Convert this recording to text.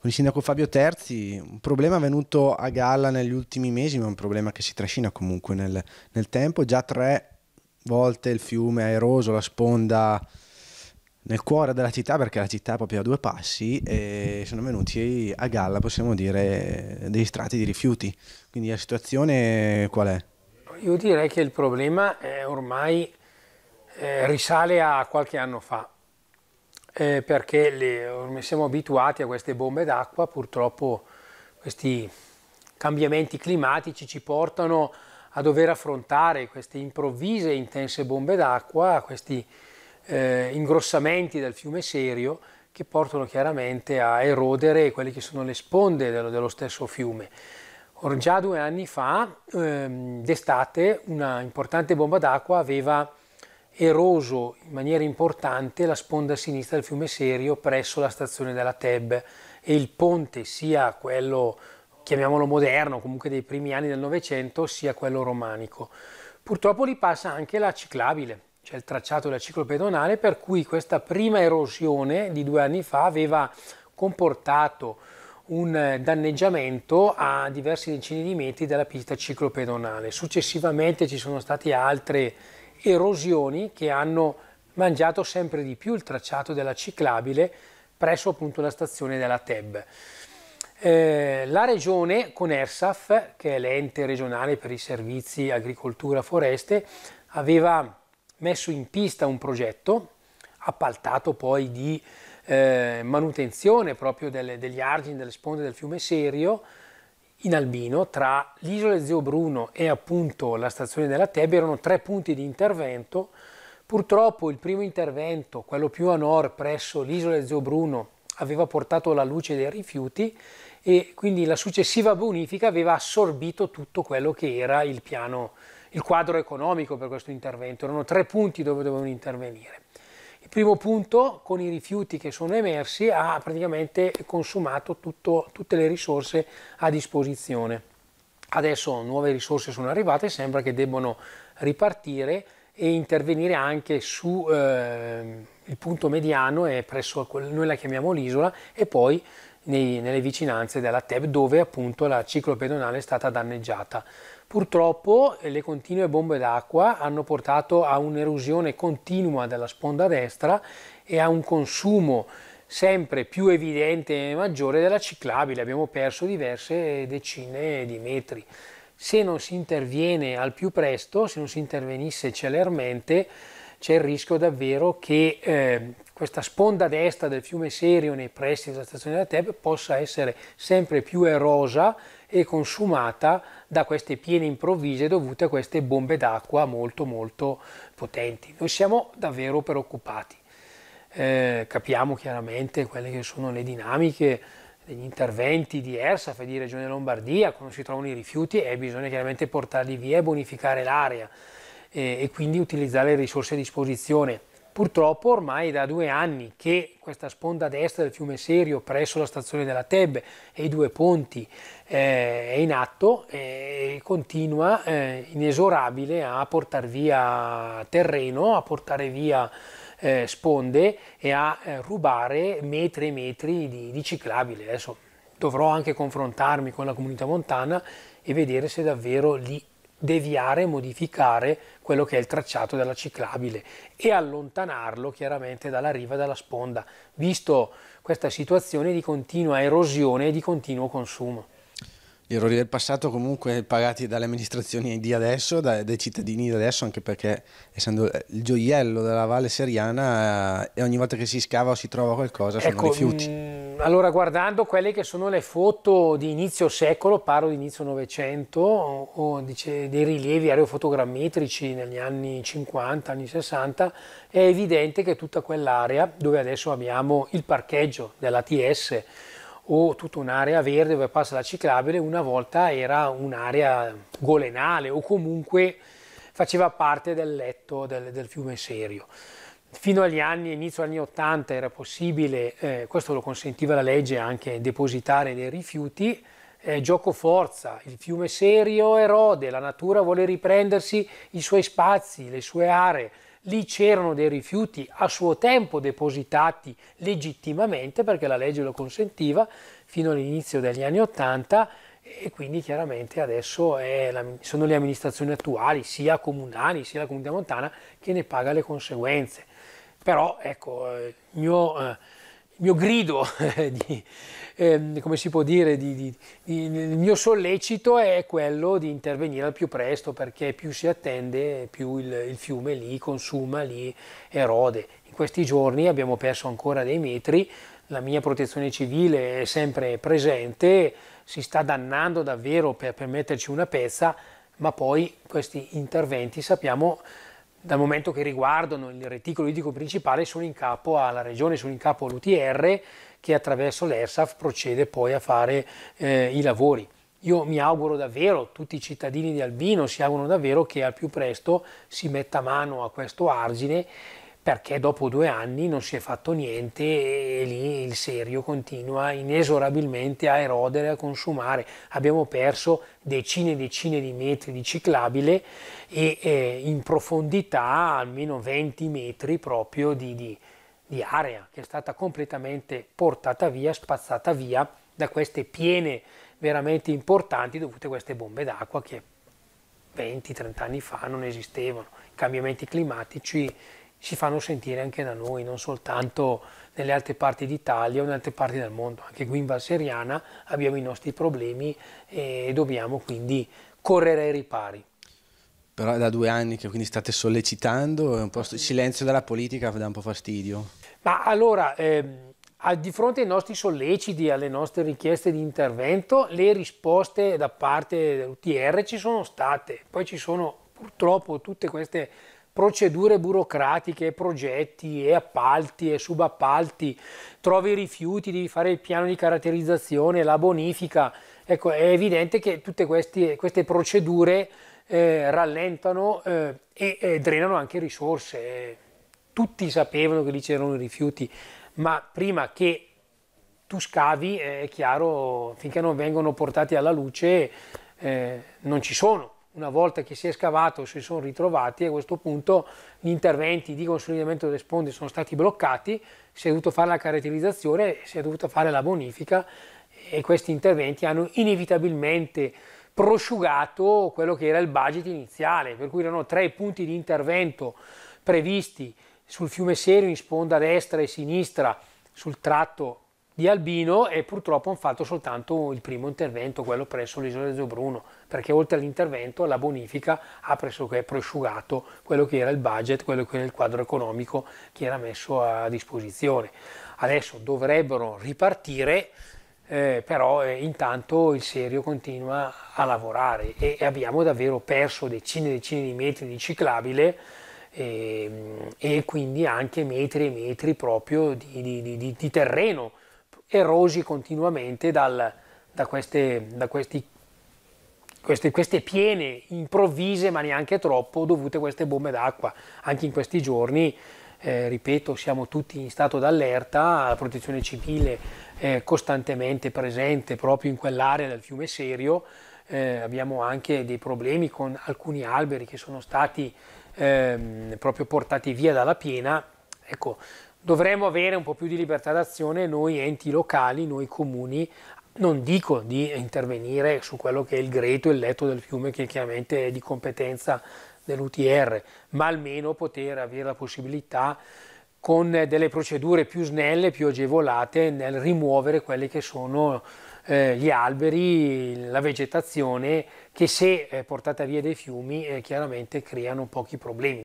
con il sindaco Fabio Terzi, un problema venuto a galla negli ultimi mesi, ma un problema che si trascina comunque nel, nel tempo. Già tre volte il fiume ha eroso la sponda nel cuore della città, perché la città è proprio a due passi, e sono venuti a galla, possiamo dire, dei strati di rifiuti. Quindi la situazione qual è? Io direi che il problema è ormai eh, risale a qualche anno fa eh, perché le, ormai siamo abituati a queste bombe d'acqua, purtroppo questi cambiamenti climatici ci portano a dover affrontare queste improvvise e intense bombe d'acqua, questi eh, ingrossamenti del fiume Serio che portano chiaramente a erodere quelle che sono le sponde dello, dello stesso fiume. Or, già due anni fa, ehm, d'estate, una importante bomba d'acqua aveva eroso in maniera importante la sponda sinistra del fiume Serio presso la stazione della Teb e il ponte sia quello chiamiamolo moderno, comunque dei primi anni del Novecento, sia quello romanico. Purtroppo lì passa anche la ciclabile, cioè il tracciato della ciclopedonale, per cui questa prima erosione di due anni fa aveva comportato un danneggiamento a diversi decine di metri della pista ciclopedonale. Successivamente ci sono state altre erosioni che hanno mangiato sempre di più il tracciato della ciclabile presso appunto la stazione della TEB. Eh, la regione con ERSAF, che è l'ente regionale per i servizi agricoltura foreste, aveva messo in pista un progetto appaltato poi di eh, manutenzione proprio delle, degli argini delle sponde del fiume Serio in Albino, tra l'isola di Zio Bruno e appunto la stazione della Tebe, erano tre punti di intervento. Purtroppo il primo intervento, quello più a nord presso l'isola di Zio Bruno, aveva portato alla luce dei rifiuti e quindi la successiva bonifica aveva assorbito tutto quello che era il piano, il quadro economico per questo intervento. Erano tre punti dove dovevano intervenire primo punto, con i rifiuti che sono emersi, ha praticamente consumato tutto, tutte le risorse a disposizione. Adesso nuove risorse sono arrivate, e sembra che debbano ripartire e intervenire anche sul eh, punto mediano, e presso noi la chiamiamo l'isola, e poi nei, nelle vicinanze della TEP dove appunto la ciclopedonale è stata danneggiata. Purtroppo eh, le continue bombe d'acqua hanno portato a un'erosione continua della sponda destra e a un consumo sempre più evidente e maggiore della ciclabile, abbiamo perso diverse decine di metri. Se non si interviene al più presto, se non si intervenisse celermente, c'è il rischio davvero che eh, questa sponda destra del fiume Serio nei pressi della stazione della Teb possa essere sempre più erosa e consumata da queste piene improvvise dovute a queste bombe d'acqua molto molto potenti. Noi siamo davvero preoccupati. Eh, capiamo chiaramente quelle che sono le dinamiche degli interventi di ERSAF e di Regione Lombardia, quando si trovano i rifiuti e eh, bisogna chiaramente portarli via e bonificare l'area eh, e quindi utilizzare le risorse a disposizione Purtroppo ormai da due anni che questa sponda destra del fiume Serio presso la stazione della Tebbe e i due ponti eh, è in atto e continua eh, inesorabile a portare via terreno, a portare via eh, sponde e a eh, rubare metri e metri di, di ciclabile. Adesso dovrò anche confrontarmi con la comunità montana e vedere se davvero lì deviare e modificare quello che è il tracciato della ciclabile e allontanarlo chiaramente dalla riva e dalla sponda, visto questa situazione di continua erosione e di continuo consumo. Gli errori del passato comunque pagati dalle amministrazioni di adesso, dai, cittadini di adesso, anche perché essendo eh, il gioiello della Valle Seriana eh, e ogni volta che si scava o si trova qualcosa sono ecco, rifiuti. Mm, allora guardando quelle che sono le foto di inizio secolo, parlo di inizio Novecento, o dice, dei rilievi aerofotogrammetrici negli anni 50, anni 60, è evidente che tutta quell'area dove adesso abbiamo il parcheggio dell'ATS o tutta un'area verde dove passa la ciclabile, una volta era un'area golenale o comunque faceva parte del letto del, del fiume Serio fino agli anni, inizio anni 80 era possibile, eh, questo lo consentiva la legge anche, depositare dei rifiuti, eh, gioco forza, il fiume serio erode, la natura vuole riprendersi i suoi spazi, le sue aree, lì c'erano dei rifiuti a suo tempo depositati legittimamente perché la legge lo consentiva fino all'inizio degli anni 80 e quindi chiaramente adesso la, sono le amministrazioni attuali, sia comunali sia la comunità montana, che ne paga le conseguenze. Però ecco, eh, il mio eh, il mio grido, di, eh, come si può dire, di, di, il mio sollecito è quello di intervenire al più presto perché più si attende più il, il fiume lì consuma, lì erode. In questi giorni abbiamo perso ancora dei metri, la mia protezione civile è sempre presente, si sta dannando davvero per, per metterci una pezza, ma poi questi interventi sappiamo dal momento che riguardano il reticolo idrico principale sono in capo alla regione, sono in capo all'UTR che attraverso l'ERSAF procede poi a fare eh, i lavori. Io mi auguro davvero, tutti i cittadini di Albino si augurano davvero che al più presto si metta mano a questo argine perché dopo due anni non si è fatto niente e lì il serio continua inesorabilmente a erodere, a consumare. Abbiamo perso decine e decine di metri di ciclabile e eh, in profondità almeno 20 metri proprio di, di, di area che è stata completamente portata via, spazzata via da queste piene veramente importanti dovute a queste bombe d'acqua che 20-30 anni fa non esistevano. I cambiamenti climatici si fanno sentire anche da noi, non soltanto nelle altre parti d'Italia o in altre parti del mondo. Anche qui in Valseriana abbiamo i nostri problemi e dobbiamo quindi correre ai ripari. Però è da due anni che quindi state sollecitando, il silenzio della politica dà un po' fastidio. Ma allora, eh, di fronte ai nostri solleciti, alle nostre richieste di intervento, le risposte da parte dell'UTR ci sono state, poi ci sono purtroppo tutte queste procedure burocratiche, progetti e appalti e subappalti, trovi i rifiuti, devi fare il piano di caratterizzazione, la bonifica. Ecco, è evidente che tutte queste, queste procedure eh, rallentano eh, e, e drenano anche risorse. Tutti sapevano che lì c'erano i rifiuti, ma prima che tu scavi, è chiaro, finché non vengono portati alla luce eh, non ci sono una volta che si è scavato si sono ritrovati a questo punto gli interventi di consolidamento delle sponde sono stati bloccati, si è dovuto fare la caratterizzazione, si è dovuta fare la bonifica e questi interventi hanno inevitabilmente prosciugato quello che era il budget iniziale, per cui erano tre punti di intervento previsti sul fiume Serio in sponda destra e sinistra sul tratto di Albino e purtroppo hanno fatto soltanto il primo intervento, quello presso l'isola di Zobruno, perché oltre all'intervento la bonifica ha pressoché prosciugato quello che era il budget, quello che era il quadro economico che era messo a disposizione. Adesso dovrebbero ripartire, eh, però eh, intanto il serio continua a lavorare e, abbiamo davvero perso decine e decine di metri di ciclabile e, ehm, e, quindi anche metri e metri proprio di, di, di, di terreno erosi continuamente dal, da, queste, da questi, queste, queste, piene improvvise, ma neanche troppo, dovute a queste bombe d'acqua. Anche in questi giorni, eh, ripeto, siamo tutti in stato d'allerta, la protezione civile è costantemente presente proprio in quell'area del fiume Serio, eh, abbiamo anche dei problemi con alcuni alberi che sono stati ehm, proprio portati via dalla piena. Ecco, dovremmo avere un po' più di libertà d'azione noi enti locali, noi comuni, non dico di intervenire su quello che è il greto e il letto del fiume che chiaramente è di competenza dell'UTR, ma almeno poter avere la possibilità con delle procedure più snelle, più agevolate nel rimuovere quelli che sono eh, gli alberi, la vegetazione che se eh, portata via dai fiumi eh, chiaramente creano pochi problemi.